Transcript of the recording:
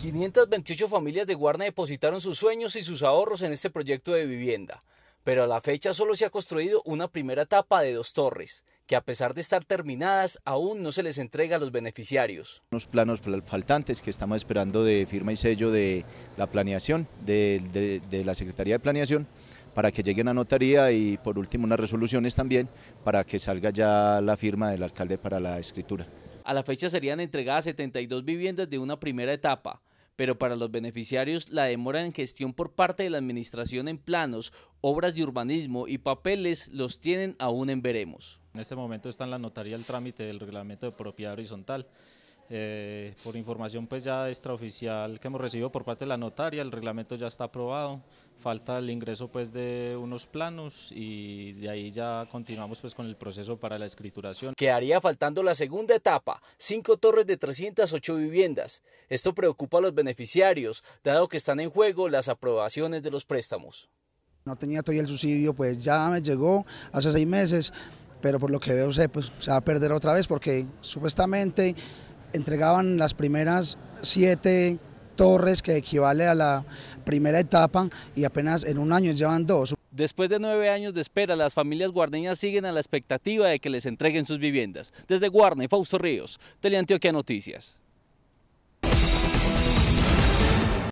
528 familias de Guarna depositaron sus sueños y sus ahorros en este proyecto de vivienda, pero a la fecha solo se ha construido una primera etapa de dos torres, que a pesar de estar terminadas aún no se les entrega a los beneficiarios. Unos planos faltantes que estamos esperando de firma y sello de la planeación, de la Secretaría de Planeación, para que lleguen a notaría y por último unas resoluciones también para que salga ya la firma del alcalde para la escritura. A la fecha serían entregadas 72 viviendas de una primera etapa, pero para los beneficiarios la demora en gestión por parte de la administración en planos, obras de urbanismo y papeles los tienen aún en veremos. En este momento está en la notaría el trámite del reglamento de propiedad horizontal. Eh, por información pues ya extraoficial que hemos recibido por parte de la notaria, el reglamento ya está aprobado, falta el ingreso pues de unos planos y de ahí ya continuamos pues con el proceso para la escrituración. Quedaría faltando la segunda etapa, cinco torres de 308 viviendas. Esto preocupa a los beneficiarios, dado que están en juego las aprobaciones de los préstamos. No tenía todavía el subsidio, pues ya me llegó hace seis meses, pero por lo que veo pues, se va a perder otra vez porque supuestamente entregaban las primeras siete torres que equivale a la primera etapa y apenas en un año llevan dos. Después de nueve años de espera, las familias guarneñas siguen a la expectativa de que les entreguen sus viviendas. Desde Guarne, Fausto Ríos, Teleantioquia Noticias.